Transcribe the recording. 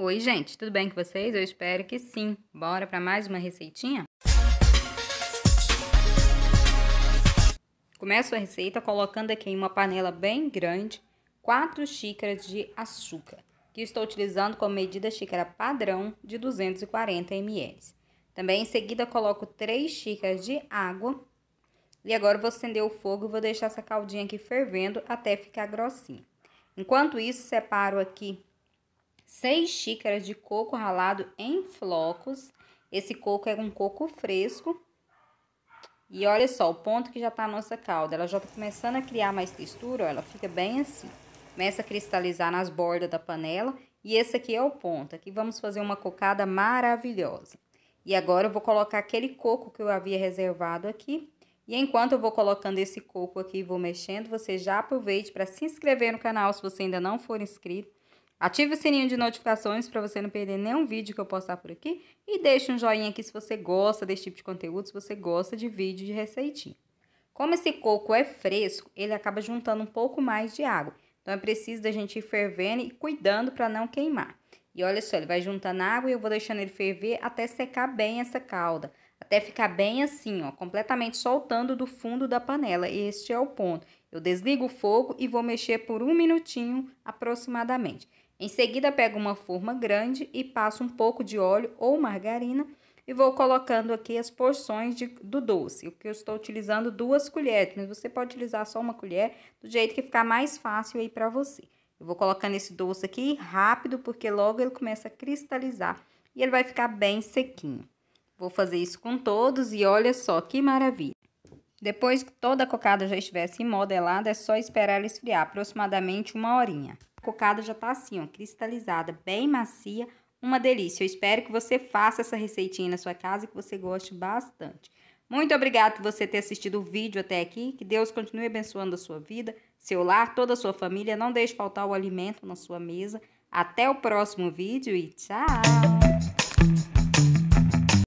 Oi, gente, tudo bem com vocês? Eu espero que sim. Bora para mais uma receitinha? Começo a receita colocando aqui em uma panela bem grande 4 xícaras de açúcar, que estou utilizando como medida xícara padrão de 240 ml. Também em seguida coloco 3 xícaras de água e agora vou acender o fogo e vou deixar essa caldinha aqui fervendo até ficar grossinha. Enquanto isso, separo aqui 6 xícaras de coco ralado em flocos. Esse coco é um coco fresco. E olha só, o ponto que já tá a nossa calda. Ela já tá começando a criar mais textura, ó, ela fica bem assim. Começa a cristalizar nas bordas da panela. E esse aqui é o ponto. Aqui vamos fazer uma cocada maravilhosa. E agora eu vou colocar aquele coco que eu havia reservado aqui. E enquanto eu vou colocando esse coco aqui e vou mexendo, você já aproveite para se inscrever no canal se você ainda não for inscrito Ative o sininho de notificações para você não perder nenhum vídeo que eu postar por aqui e deixe um joinha aqui se você gosta desse tipo de conteúdo, se você gosta de vídeo de receitinha. Como esse coco é fresco, ele acaba juntando um pouco mais de água. Então é preciso da gente ir fervendo e cuidando para não queimar. E olha só, ele vai juntando água e eu vou deixando ele ferver até secar bem essa calda. Até ficar bem assim, ó, completamente soltando do fundo da panela. Este é o ponto. Eu desligo o fogo e vou mexer por um minutinho aproximadamente. Em seguida, pego uma forma grande e passo um pouco de óleo ou margarina e vou colocando aqui as porções de, do doce. O que eu estou utilizando duas colheres, mas você pode utilizar só uma colher, do jeito que ficar mais fácil aí para você. Eu vou colocando esse doce aqui rápido, porque logo ele começa a cristalizar e ele vai ficar bem sequinho. Vou fazer isso com todos e olha só que maravilha. Depois que toda a cocada já estivesse assim modelada, é só esperar ela esfriar, aproximadamente uma horinha. A cocada já tá assim, ó, cristalizada, bem macia, uma delícia. Eu espero que você faça essa receitinha na sua casa e que você goste bastante. Muito obrigado por você ter assistido o vídeo até aqui. Que Deus continue abençoando a sua vida, seu lar, toda a sua família. Não deixe faltar o alimento na sua mesa. Até o próximo vídeo e tchau!